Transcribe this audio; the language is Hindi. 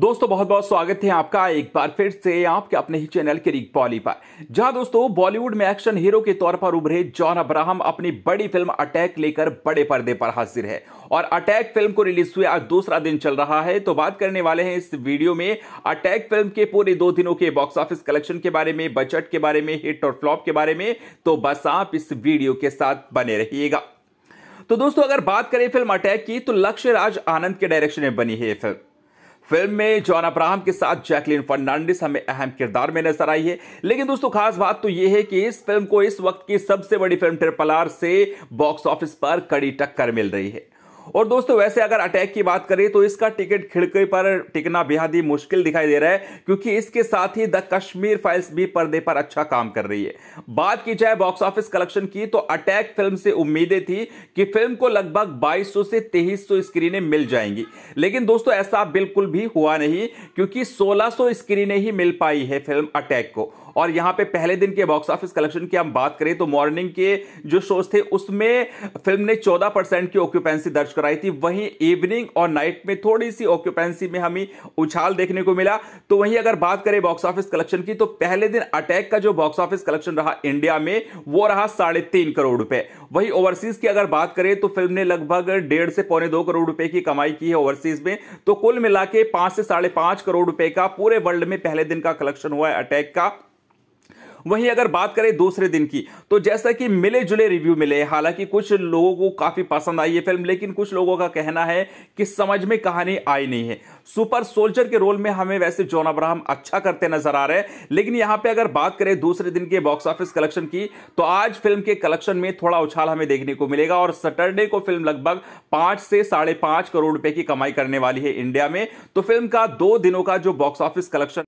दोस्तों बहुत बहुत स्वागत है आपका एक बार फिर से आपके अपने ही चैनल के रिक पॉली पर जहां दोस्तों बॉलीवुड में एक्शन हीरो के तौर पर उभरे जॉन अब्राहम अपनी बड़ी फिल्म अटैक लेकर बड़े पर्दे पर हाजिर है और अटैक फिल्म को रिलीज हुए आज दूसरा दिन चल रहा है तो बात करने वाले हैं इस वीडियो में अटैक फिल्म के पूरे दो दिनों के बॉक्स ऑफिस कलेक्शन के बारे में बजट के बारे में हिट और फ्लॉप के बारे में तो बस आप इस वीडियो के साथ बने रहिएगा तो दोस्तों अगर बात करें फिल्म अटैक की तो लक्ष्य राज आनंद के डायरेक्शन में बनी है ये फिल्म फिल्म में जॉन अब्राहम के साथ जैकलिन फर्नांडिस हमें अहम किरदार में नजर आई है लेकिन दोस्तों खास बात तो यह है कि इस फिल्म को इस वक्त की सबसे बड़ी फिल्म ट्रिपल आर से बॉक्स ऑफिस पर कड़ी टक्कर मिल रही है और दोस्तों वैसे अगर अटैक की बात करें तो इसका टिकट खिड़की पर टिकना बेहद ही मुश्किल दिखाई दे रहा है क्योंकि इसके साथ ही द कश्मीर फाइल्स भी पर्दे पर अच्छा काम कर रही है बात की जाए बॉक्स ऑफिस कलेक्शन की तो अटैक फिल्म से उम्मीदें थी कि फिल्म को लगभग 2200 से 2300 स्क्रीनें मिल जाएंगी लेकिन दोस्तों ऐसा बिल्कुल भी हुआ नहीं क्योंकि सोलह स्क्रीनें ही मिल पाई है फिल्म अटैक को और यहां पे पहले दिन के बॉक्स ऑफिस कलेक्शन की हम बात करें तो मॉर्निंग के जो शोज थे उसमें फिल्म ने चौदह परसेंट की ऑक्यूपेंसी दर्ज कराई थी वहीं इवनिंग और नाइट में थोड़ी सी ऑक्यूपेंसी में हमें उछाल देखने को मिला तो वहीं अगर बात करें बॉक्स ऑफिस कलेक्शन की तो पहले दिन अटैक का जो बॉक्स ऑफिस कलेक्शन रहा इंडिया में वो रहा साढ़े तीन करोड़ रुपए वहीं ओवरसीज की अगर बात करें तो फिल्म ने लगभग डेढ़ से पौने दो करोड़ रुपए की कमाई की है ओवरसीज में तो कुल मिला के पांच से साढ़े पांच करोड़ रुपए का पूरे वर्ल्ड में पहले दिन का कलेक्शन हुआ है अटैक का वहीं अगर बात करें दूसरे दिन की तो जैसा कि मिले जुले रिव्यू मिले हालांकि कुछ लोगों को काफ़ी पसंद आई ये फिल्म लेकिन कुछ लोगों का कहना है कि समझ में कहानी आई नहीं है सुपर सोल्जर के रोल में हमें वैसे जॉन अब्राहम अच्छा करते नजर आ रहे हैं लेकिन यहां पे अगर बात करें दूसरे दिन के बॉक्स ऑफिस कलेक्शन की तो आज फिल्म के कलेक्शन में थोड़ा उछाल हमें देखने को मिलेगा और सैटरडे को फिल्म लगभग पांच से साढ़े पांच करोड़ रुपए की कमाई करने वाली है इंडिया में तो फिल्म का दो दिनों का जो बॉक्स ऑफिस कलेक्शन